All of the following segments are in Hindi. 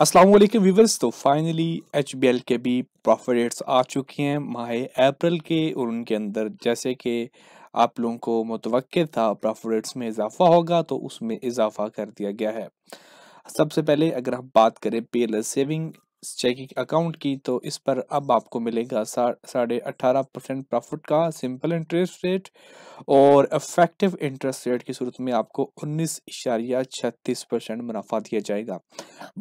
असलम व्यूवर्स तो फाइनली एच बी एल के भी प्रॉफिट रेट्स आ चुकी हैं माह अप्रैल के और उनके अंदर जैसे कि आप लोगों को मुतव था प्रॉफिट रेट्स में इजाफा होगा तो उसमें इजाफा कर दिया गया है सबसे पहले अगर हम बात करें पेलर सेविंग चेकिंग अकाउंट की तो इस पर अब आपको मिलेगा साढ़े अट्ठारह परसेंट प्रॉफिट का सिंपल इंटरेस्ट रेट और इफेक्टिव इंटरेस्ट रेट की सूरत में आपको उन्नीस इशारिया छत्तीस परसेंट मुनाफा दिया जाएगा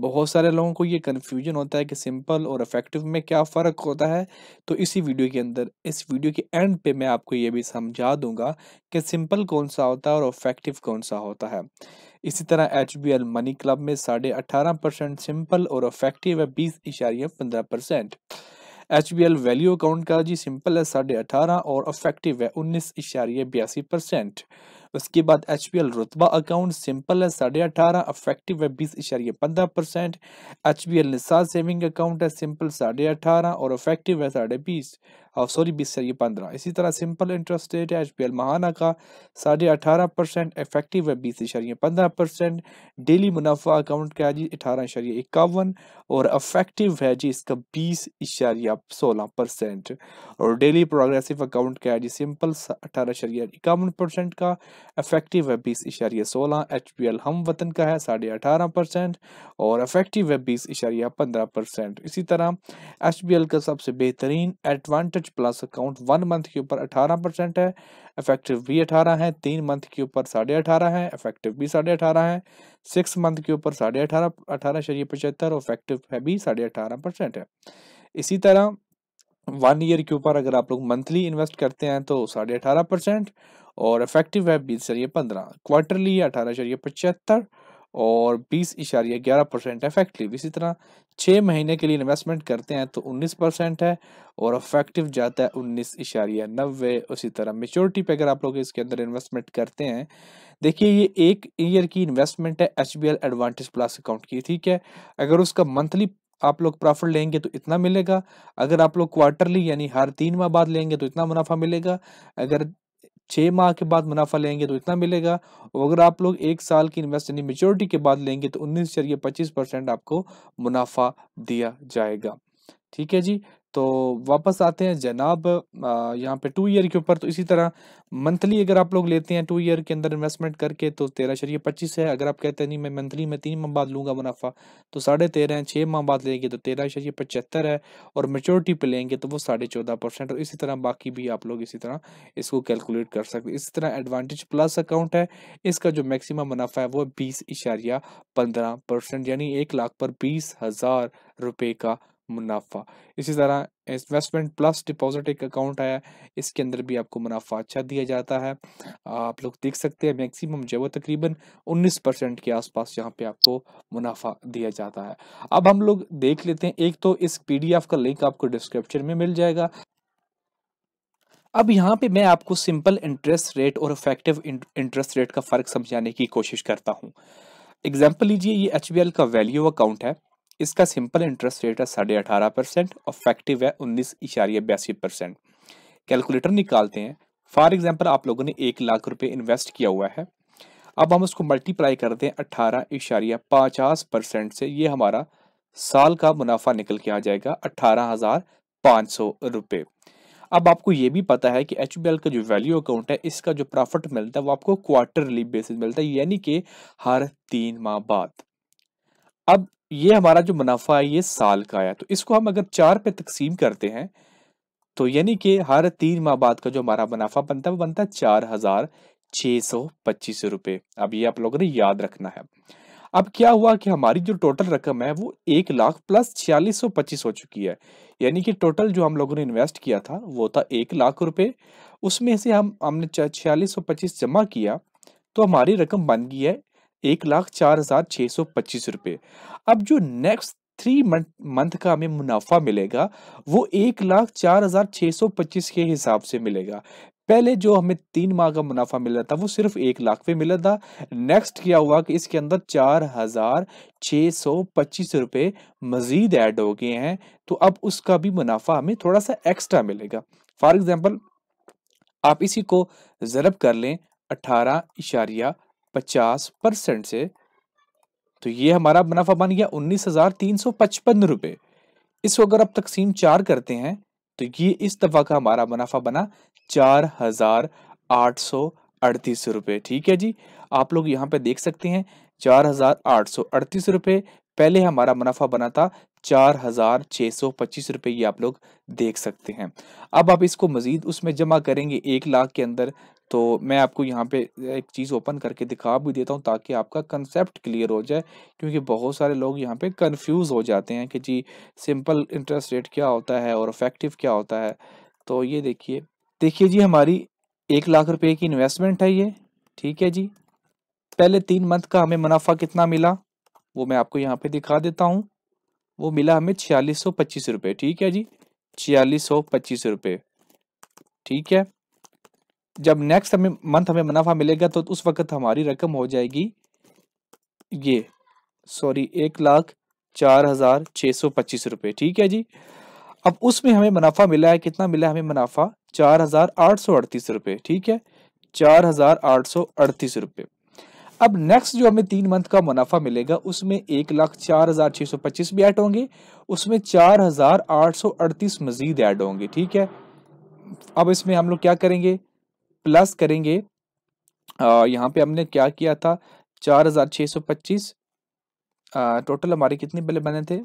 बहुत सारे लोगों को ये कन्फ्यूजन होता है कि सिंपल और इफेक्टिव में क्या फ़र्क होता है तो इसी वीडियो के अंदर इस वीडियो के एंड पे मैं आपको ये भी समझा दूंगा कि सिंपल कौन सा होता है और इफेक्टिव कौन सा होता है इसी तरह H B L money club में साढ़े अठारह परसेंट सिंपल और अफेक्टिव है बीस इशारिया पंद्रह percent H B L value account का जी सिंपल है साढ़े अठारह और अफेक्टिव है उन्नीस इशारिया बयासी परसेंट उसके बाद H B L Rutba account simple है साढ़े अठारह अफेक्टिव है बीस इशारिया पंद्रह percent H B L Nisa saving account है सिंपल साढ़े अठारह और अफेक्टिव है साढ़े बीस और हाँ, सॉरी बीस इशारिया पंद्रह इसी तरह सिंपल इंटरेस्ट रेट है एच पी एल महाना का साढ़े अठारह परसेंट इफेक्टिव है बीस इशारिया पंद्रह परसेंट डेली मुनाफा अकाउंट का है जी अठारह इशारिया इक्यावन और अफेक्टिव है जी इसका बीस इशारिया सोलह परसेंट और डेली प्रोग्रेसिव अकाउंट का है जी सिंपल अठारह इशारिया इक्यावन परसेंट का अफेक्टिव है बीस इशारिया सोलह एच पी एल हम वतन का है साढ़े अठारह परसेंट और अफेक्टिव है बीस इशारिया पंद्रह परसेंट इसी तरह एच पी एल का सबसे बेहतरीन advantage plus account one month के ऊपर अठारह परसेंट है इफेक्टिव भी अठारह है तीन मंथ के ऊपर साढ़े अठारह है इफेक्टिव भी साढ़े अठारह है सिक्स मंथ के ऊपर साढ़े अठारह अठारह इशारिया पचहत्तर और इफेक्टिव है भी साढ़े अठारह परसेंट है इसी तरह वन ईयर के ऊपर अगर आप लोग मंथली इन्वेस्ट करते हैं तो साढ़े अठारह परसेंट और इफेक्टिव है बीस इशारिया पंद्रह क्वार्टरली है अठारह इशारिया पचहत्तर और बीस इशारिया ग्यारह परसेंट इफेक्टिव इसी तरह छः महीने के लिए इन्वेस्टमेंट करते हैं तो उन्नीस परसेंट है और इफेक्टिव जाता है उन्नीस इशारिया नब्बे उसी तरह मेच्योरिटी पे अगर आप लोग इसके अंदर इन्वेस्टमेंट करते हैं देखिए ये एक ईयर की इन्वेस्टमेंट है H B L advantage plus account की ठीक है अगर उसका मंथली आप लोग प्रॉफिट लेंगे तो इतना मिलेगा अगर आप लोग क्वार्टरली यानी हर तीन माह बाद लेंगे तो इतना मुनाफा मिलेगा अगर छः माह के बाद मुनाफा लेंगे तो इतना मिलेगा और अगर आप लोग एक साल की इन्वेस्ट यानी मेच्योरिटी के बाद लेंगे तो उन्नीस चलिए पच्चीस परसेंट आपको मुनाफा दिया जाएगा ठीक है जी तो वापस आते हैं जनाब यहाँ पे टू ईयर के ऊपर तो इसी तरह मंथली अगर आप लोग लेते हैं टू ईयर के अंदर इन्वेस्टमेंट करके तो तेरह शरीय पच्चीस है अगर आप कहते हैं नहीं मैं मंथली में तीन माह बाद लूँगा मुनाफा तो साढ़े तेरह है छः माह बाद लेंगे तो तेरह शरीय पचहत्तर है और मेचोरिटी पे लेंगे तो वो साढ़े चौदह परसेंट और इसी तरह बाकी भी आप लोग इसी तरह इसको कैलकुलेट कर सकते हैं इसी तरह एडवांटेज प्लस अकाउंट है इसका जो मैक्सिमम मुनाफा है वो बीस इशारिया पंद्रह परसेंट यानी एक लाख पर बीस हज़ार रुपये का मुनाफा इसी तरह इन्वेस्टमेंट प्लस डिपॉजिट एक अकाउंट है इसके अंदर भी आपको मुनाफा अच्छा दिया जाता है आप लोग देख सकते हैं मैक्सिमम जो है तकरीबन 19 परसेंट के आसपास यहाँ पे आपको मुनाफा दिया जाता है अब हम लोग देख लेते हैं एक तो इस पीडीएफ का लिंक आपको डिस्क्रिप्शन में मिल जाएगा अब यहाँ पे मैं आपको सिंपल इंटरेस्ट रेट और इफेक्टिव इंटरेस्ट रेट का फ़र्क समझाने की कोशिश करता हूँ एग्जाम्पल लीजिए ये एच का वैल्यू अकाउंट है इसका सिंपल इंटरेस्ट रेट है साढ़े अठारह परसेंट और फैक्टिव है उन्नीस इशारे बयासी परसेंट कैलकुलेटर निकालते हैं फॉर एग्जाम्पल आप लोगों ने एक लाख रुपये इन्वेस्ट किया हुआ है अब हम उसको मल्टीप्लाई करते हैं अट्ठारह इशारिया पचास परसेंट से ये हमारा साल का मुनाफा निकल के आ जाएगा अट्ठारह हज़ार पाँच सौ रुपये अब आपको ये भी पता है कि एच का जो वैल्यू अकाउंट है इसका जो प्रॉफिट मिलता है वो आपको क्वार्टरली बेसिस मिलता है यानी कि हर तीन माह बाद अब ये हमारा जो मुनाफा है ये साल का आया तो इसको हम अगर चार पे तकसीम करते हैं तो यानी कि हर तीन माह बाद का जो हमारा मुनाफा बनता है वो बनता है चार हज़ार छः सौ पच्चीस रुपये अब ये आप लोगों ने याद रखना है अब क्या हुआ कि हमारी जो टोटल रकम है वो एक लाख प्लस छियालीस सौ पच्चीस हो चुकी है यानी कि टोटल जो हम लोगों ने इन्वेस्ट किया था वो था एक लाख रुपए उसमें से हम हमने छियालीस सौ पच्चीस जमा किया तो हमारी रकम बन गई है एक लाख चार हजार छह सौ पच्चीस रुपये अब जो नेक्स्ट थ्री मंथ का हमें मुनाफा मिलेगा वो एक लाख चार हजार छह सौ पच्चीस के हिसाब से मिलेगा पहले जो हमें तीन माह का मुनाफा मिल रहा था वो सिर्फ एक लाख पे मिला था नेक्स्ट क्या हुआ कि इसके अंदर चार हजार छह सौ पच्चीस रुपये मज़ीद ऐड हो गए हैं तो अब उसका भी मुनाफा हमें थोड़ा सा एक्स्ट्रा मिलेगा फॉर एग्ज़ाम्पल आप इसी को ज़रब कर लें अठारह इशारिया पचास परसेंट से तो ये हमारा मुनाफा बन गया उन्नीस हजार तीन सौ पचपन रुपए इसको अगर आप तकसीम चार करते हैं तो ये इस दफ़ा का हमारा मुनाफा बना चार हजार आठ सौ अड़तीस रुपए ठीक है जी आप लोग यहाँ पे देख सकते हैं चार हजार आठ सौ अड़तीस रुपए पहले हमारा मुनाफा बना था चार हजार छह सौ पच्चीस रुपये ये आप लोग देख सकते हैं अब आप इसको मज़ीद उसमें जमा करेंगे एक लाख के अंदर तो मैं आपको यहाँ पे एक चीज़ ओपन करके दिखा भी देता हूँ ताकि आपका कंसेप्ट क्लियर हो जाए क्योंकि बहुत सारे लोग यहाँ पे कंफ्यूज हो जाते हैं कि जी सिंपल इंटरेस्ट रेट क्या होता है और इफेक्टिव क्या होता है तो ये देखिए देखिए जी हमारी एक लाख रुपये की इन्वेस्टमेंट है ये ठीक है जी पहले तीन मंथ का हमें मुनाफा कितना मिला वो मैं आपको यहाँ पे दिखा देता हूँ वो मिला हमें छियालीस सौ पच्चीस रुपये ठीक है जी छियालीस सौ पच्चीस रुपये ठीक है जब नेक्स्ट हमें मंथ हमें मुनाफा मिलेगा तो उस वक्त हमारी रकम हो जाएगी ये सॉरी एक लाख चार हजार छः सौ पच्चीस रुपये ठीक है जी अब उसमें हमें मुनाफा मिला है कितना मिला है हमें मुनाफा चार हजार आठ सौ अड़तीस रुपये ठीक है चार हजार आठ सौ अड़तीस रुपये अब नेक्स्ट जो हमें तीन मंथ का मुनाफा मिलेगा उसमें एक लाख चार हजार छह सौ पच्चीस भी ऐड होंगे उसमें चार हजार आठ सौ अड़तीस मजीद ऐड होंगे ठीक है अब इसमें हम लोग क्या करेंगे प्लस करेंगे आ, यहाँ पे हमने क्या किया था चार हजार छह सौ पच्चीस टोटल हमारे कितने बल्ले बने थे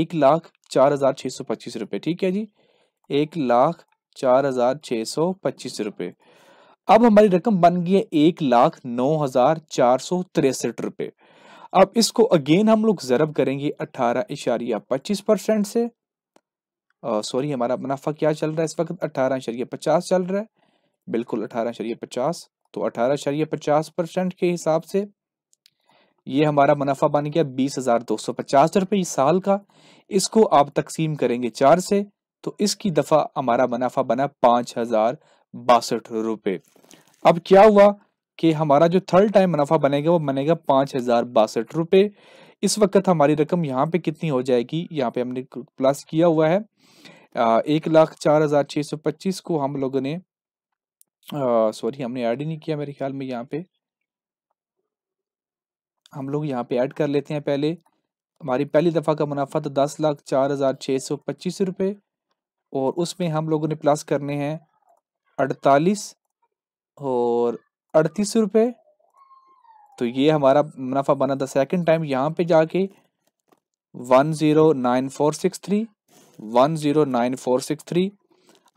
एक लाख चार हजार छह सौ पच्चीस रुपये ठीक है जी एक लाख चार हजार छह सौ पच्चीस रुपये अब हमारी रकम बन गई है एक लाख नौ हजार चार सौ तिरसठ रुपये अब इसको अगेन हम लोग जरब करेंगे अठारह इशारिया पच्चीस परसेंट से सॉरी हमारा मुनाफा क्या चल रहा है इस वक्त अठारह इशारिया पचास चल रहा है बिल्कुल अठारह इशारिया पचास तो अठारह इशारिया पचास परसेंट के हिसाब से ये हमारा मुनाफा बन गया बीस हजार दो सौ पचास रुपये साल का इसको आप तकसीम करेंगे चार से तो इसकी दफ़ा हमारा मुनाफा बना पांच हजार बासठ रुपए अब क्या हुआ कि हमारा जो थर्ड टाइम मुनाफा बनेगा वो बनेगा पांच हजार बासठ रुपए इस वक्त हमारी रकम यहाँ पे कितनी हो जाएगी यहाँ पे हमने प्लस किया हुआ है एक लाख चार हजार छह सौ पच्चीस को हम लोगों ने सॉरी हमने ऐड ही नहीं किया मेरे ख्याल में यहाँ पे हम लोग यहाँ पे ऐड कर लेते हैं पहले हमारी पहली दफ़ा का मुनाफा तो दस लाख चार हज़ार छह सौ पच्चीस रुपए और उसमें हम लोगों ने प्लस करने हैं अड़तालीस और अड़तीस रुपये तो ये हमारा मुनाफा बना था सेकंड टाइम यहाँ पे जाके one zero nine four six three one zero nine four six three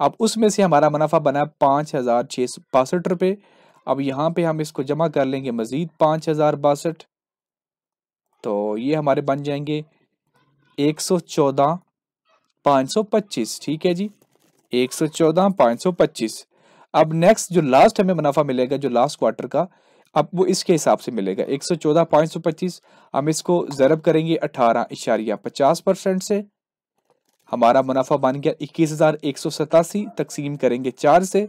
अब उसमें से हमारा मुनाफा बना पाँच हज़ार छः सौ बासठ रुपये अब यहाँ पे हम इसको जमा कर लेंगे मज़ीद पाँच हज़ार बासठ तो ये हमारे बन जाएंगे एक सौ चौदह पाँच सौ पच्चीस ठीक है जी एक सौ चौदह पाँच सौ पच्चीस अब नेक्स्ट जो लास्ट हमें मुनाफा मिलेगा जो लास्ट क्वार्टर का अब वो इसके हिसाब से मिलेगा एक सौ चौदह पाँच सौ पच्चीस हम इसको जरब करेंगे अठारह इशारिया पचास परसेंट से हमारा मुनाफा बन गया इक्कीस हज़ार एक सौ सतासी तकसीम करेंगे चार से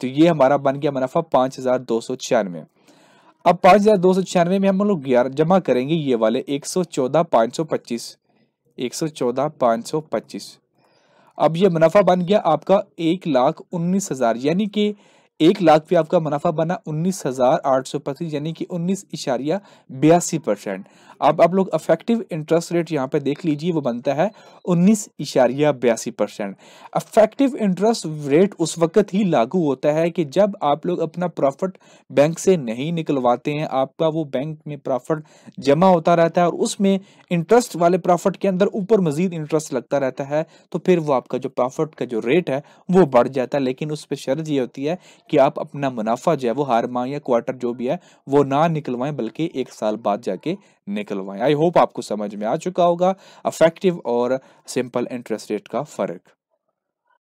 तो ये हमारा बन गया मुनाफा पाँच हज़ार दो सौ छियानवे अब पाँच हज़ार दो सौ छियानवे में हम लोग ग्यारह जमा करेंगे ये वाले एक सौ चौदह पाँच सौ पच्चीस एक सौ चौदह पाँच सौ पच्चीस अब ये मुनाफा बन गया आपका एक लाख उन्नीस हज़ार यानी कि एक लाख पे आपका मुनाफा बना उन्नीस हज़ार आठ सौ पच्चीस यानी कि उन्नीस इशारिया बयासी परसेंट अब आप लोग अफेक्टिव इंटरेस्ट रेट यहाँ पे देख लीजिए वो बनता है उन्नीस इशारिया बयासी परसेंट अफेक्टिव इंटरेस्ट रेट उस वक्त ही लागू होता है कि जब आप लोग अपना प्रॉफिट बैंक से नहीं निकलवाते हैं आपका वो बैंक में प्रॉफिट जमा होता रहता है और उसमें इंटरेस्ट वाले प्रॉफिट के अंदर ऊपर मजीद इंटरेस्ट लगता रहता है तो फिर वो आपका जो प्रॉफिट का जो रेट है वो बढ़ जाता है लेकिन उस पर शर्त ये होती है कि आप अपना मुनाफा जो है वो हर माह या क्वार्टर जो भी है वो ना निकलवाएं बल्कि एक साल बाद जाके निकलवाएं आई होप आपको समझ में आ चुका होगा अफेक्टिव और सिंपल इंटरेस्ट रेट का फर्क